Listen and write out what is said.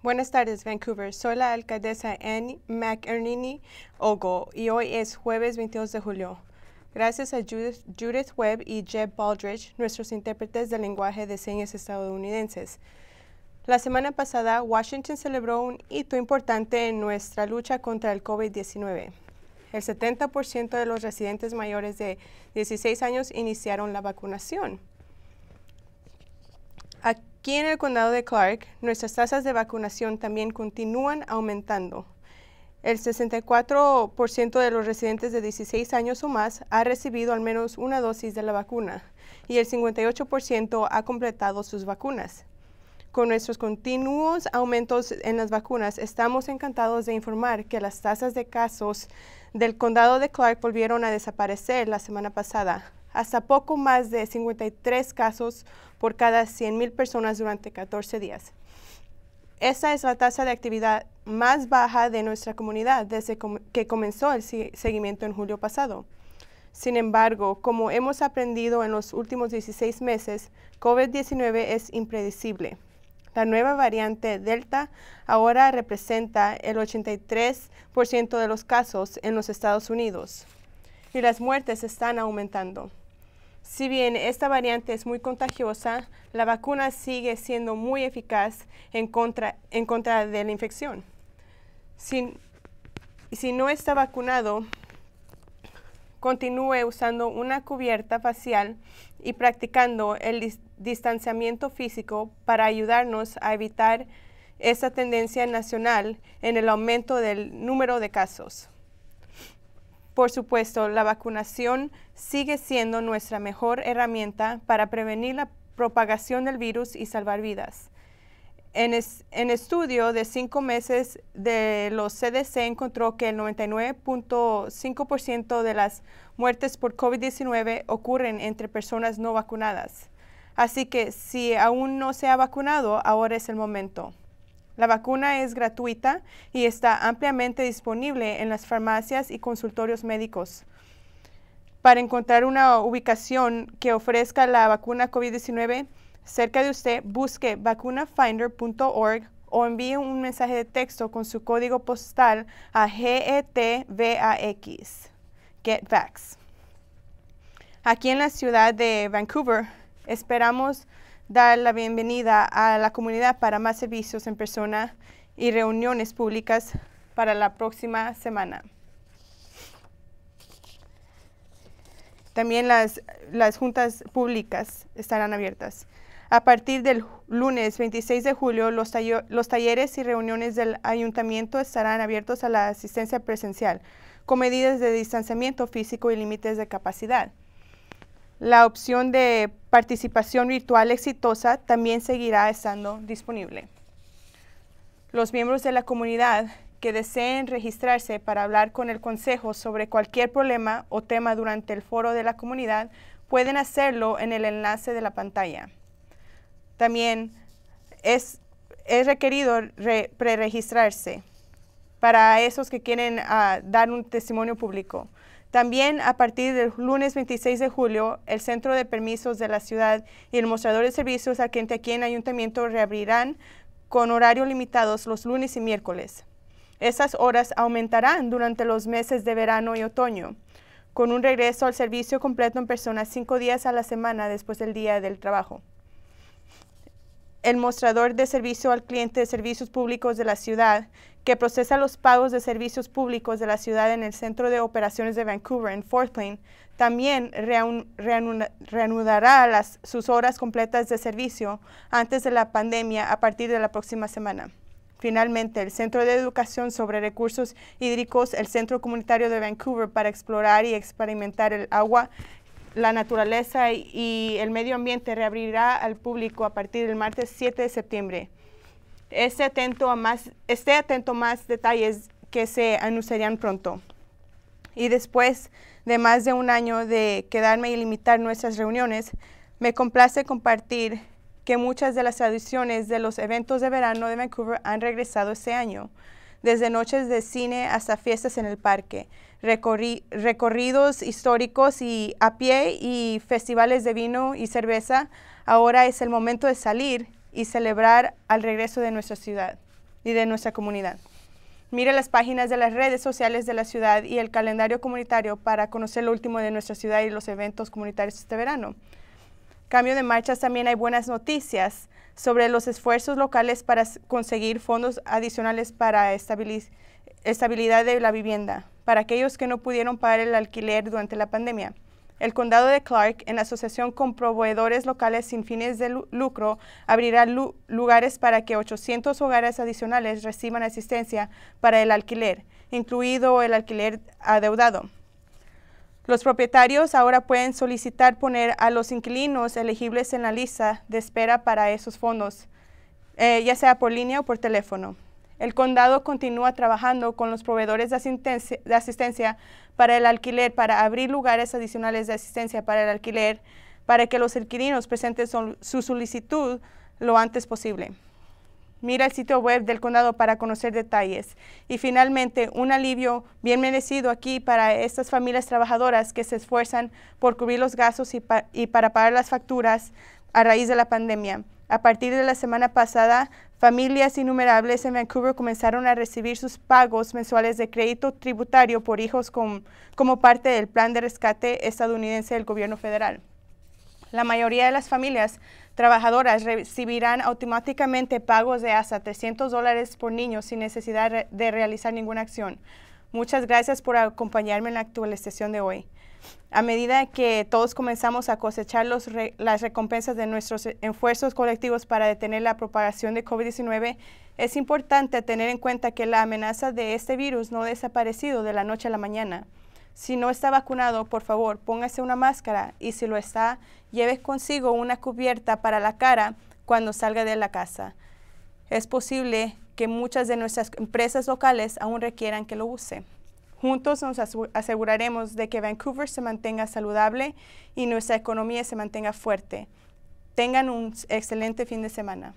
Buenas tardes, Vancouver. Soy la alcaldesa Annie McErnini Ogo y hoy es jueves 22 de julio. Gracias a Judith, Webb y Jeb Baldridge, nuestros intérpretes del lenguaje de señas estadounidenses. La semana pasada, Washington celebró un hito importante en nuestra lucha contra el COVID-19. El 70% de los residentes mayores de 16 años iniciaron la vacunación. Aquí en el condado de Clark, nuestras tasas de vacunación también continúan aumentando. El 64% de los residentes de 16 años o más ha recibido al menos una dosis de la vacuna y el 58% ha completado sus vacunas. Con nuestros continuos aumentos en las vacunas, estamos encantados de informar que las tasas de casos del condado de Clark volvieron a desaparecer la semana pasada, hasta poco más de 53 casos por cada 100.000 personas durante 14 días. Esa es la tasa de actividad más baja de nuestra comunidad desde que comenzó el seguimiento en julio pasado. Sin embargo, como hemos aprendido en los últimos 16 meses, COVID-19 es impredecible. La nueva variante Delta ahora representa el 83% de los casos en los Estados Unidos y las muertes están aumentando. Si bien esta variante es muy contagiosa, la vacuna sigue siendo muy eficaz en contra, de la infección. Si, si no está vacunado, continúe usando una cubierta facial y practicando el distanciamiento físico para ayudarnos a evitar esta tendencia nacional en el aumento del número de casos. Por supuesto, la vacunación sigue siendo nuestra mejor herramienta para prevenir la propagación del virus y salvar vidas. En, estudio de cinco meses de los CDC encontró que el 99.5% de las muertes por COVID-19 ocurren entre personas no vacunadas. Así que si aún no se ha vacunado, ahora es el momento. La vacuna es gratuita y está ampliamente disponible en las farmacias y consultorios médicos. Para encontrar una ubicación que ofrezca la vacuna COVID-19 cerca de usted, busque vacunafinder.org o envíe un mensaje de texto con su código postal a GETVAX. GetVax. Aquí en la ciudad de Vancouver, esperamos dar la bienvenida a la comunidad para más servicios en persona y reuniones públicas para la próxima semana. También las, las juntas públicas estarán abiertas. A partir del lunes 26 de julio, los, los, talleres y reuniones del ayuntamiento estarán abiertos a la asistencia presencial, con medidas de distanciamiento físico y límites de capacidad. La opción de participación virtual exitosa también seguirá estando disponible. Los miembros de la comunidad que deseen registrarse para hablar con el Consejo sobre cualquier problema o tema durante el foro de la comunidad pueden hacerlo en el enlace de la pantalla. También es, requerido pre para esos que quieren ah, dar un testimonio público. También a partir del lunes 26 de julio, el Centro de Permisos de la Ciudad y el Mostrador de Servicios al cliente aquí en Ayuntamiento reabrirán con horarios limitados los lunes y miércoles. Esas horas aumentarán durante los meses de verano y otoño, con un regreso al servicio completo en persona cinco días a la semana después del día del trabajo el mostrador de servicio al cliente de servicios públicos de la ciudad, que procesa los pagos de servicios públicos de la ciudad en el Centro de Operaciones de Vancouver, en Fort Plain, también reanudará sus horas completas de servicio antes de la pandemia a partir de la próxima semana. Finalmente, el Centro de Educación sobre Recursos Hídricos, el Centro Comunitario de Vancouver para explorar y experimentar el agua la naturaleza y el medio ambiente reabrirá al público a partir del martes 7 de septiembre. Esté atento a más, detalles que se anunciarán pronto. Y después de más de un año de quedarme y limitar nuestras reuniones, me complace compartir que muchas de las tradiciones de los eventos de verano de Vancouver han regresado este año desde noches de cine hasta fiestas en el parque, recorridos históricos y a pie y festivales de vino y cerveza. Ahora es el momento de salir y celebrar al regreso de nuestra ciudad y de nuestra comunidad. Mire las páginas de las redes sociales de la ciudad y el calendario comunitario para conocer lo último de nuestra ciudad y los eventos comunitarios este verano. Cambio de marchas también hay buenas noticias sobre los esfuerzos locales para conseguir fondos adicionales para estabilidad de la vivienda para aquellos que no pudieron pagar el alquiler durante la pandemia. El condado de Clark, en asociación con proveedores locales sin fines de lucro, abrirá lugares para que 800 hogares adicionales reciban asistencia para el alquiler, incluido el alquiler adeudado. Los propietarios ahora pueden solicitar poner a los inquilinos elegibles en la lista de espera para esos fondos, eh, ya sea por línea o por teléfono. El condado continúa trabajando con los proveedores de asistencia, de asistencia para el alquiler para abrir lugares adicionales de asistencia para el alquiler para que los inquilinos presenten su solicitud lo antes posible. Mira el sitio web del condado para conocer detalles. Y finalmente, un alivio bien merecido aquí para estas familias trabajadoras que se esfuerzan por cubrir los gastos y, para pagar las facturas a raíz de la pandemia. A partir de la semana pasada, familias innumerables en Vancouver comenzaron a recibir sus pagos mensuales de crédito tributario por hijos como parte del plan de rescate estadounidense del gobierno federal. La mayoría de las familias trabajadoras recibirán automáticamente pagos de hasta 300 dólares por niño sin necesidad de realizar ninguna acción. Muchas gracias por acompañarme en la actualización de hoy. A medida que todos comenzamos a cosechar las recompensas de nuestros e-, esfuerzos colectivos para detener la propagación de COVID-19, es importante tener en cuenta que la amenaza de este virus no ha desaparecido de la noche a la mañana. Si no está vacunado, por favor, póngase una máscara y si lo está, lleve consigo una cubierta para la cara cuando salga de la casa. Es posible que muchas de nuestras empresas locales aún requieran que lo use. Juntos nos aseguraremos de que Vancouver se mantenga saludable y nuestra economía se mantenga fuerte. Tengan un excelente fin de semana.